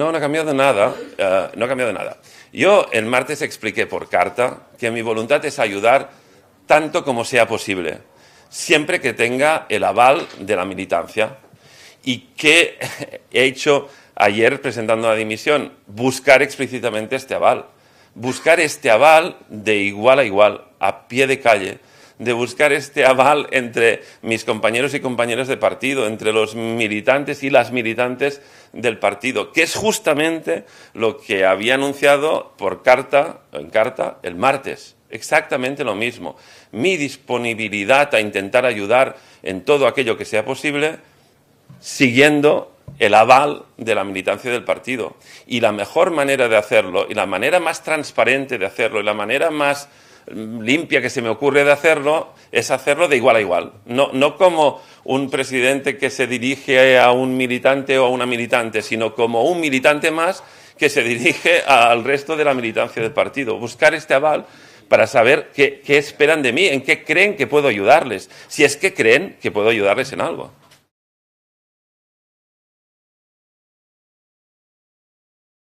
No, no ha cambiado nada. Eh, no ha cambiado nada. Yo el martes expliqué por carta que mi voluntad es ayudar tanto como sea posible, siempre que tenga el aval de la militancia. ¿Y que he hecho ayer presentando la dimisión? Buscar explícitamente este aval. Buscar este aval de igual a igual, a pie de calle de buscar este aval entre mis compañeros y compañeras de partido, entre los militantes y las militantes del partido, que es justamente lo que había anunciado por carta, en carta, el martes. Exactamente lo mismo. Mi disponibilidad a intentar ayudar en todo aquello que sea posible, siguiendo el aval de la militancia del partido. Y la mejor manera de hacerlo, y la manera más transparente de hacerlo, y la manera más limpia que se me ocurre de hacerlo es hacerlo de igual a igual. No, no como un presidente que se dirige a un militante o a una militante, sino como un militante más que se dirige al resto de la militancia del partido. Buscar este aval para saber qué, qué esperan de mí, en qué creen que puedo ayudarles, si es que creen que puedo ayudarles en algo.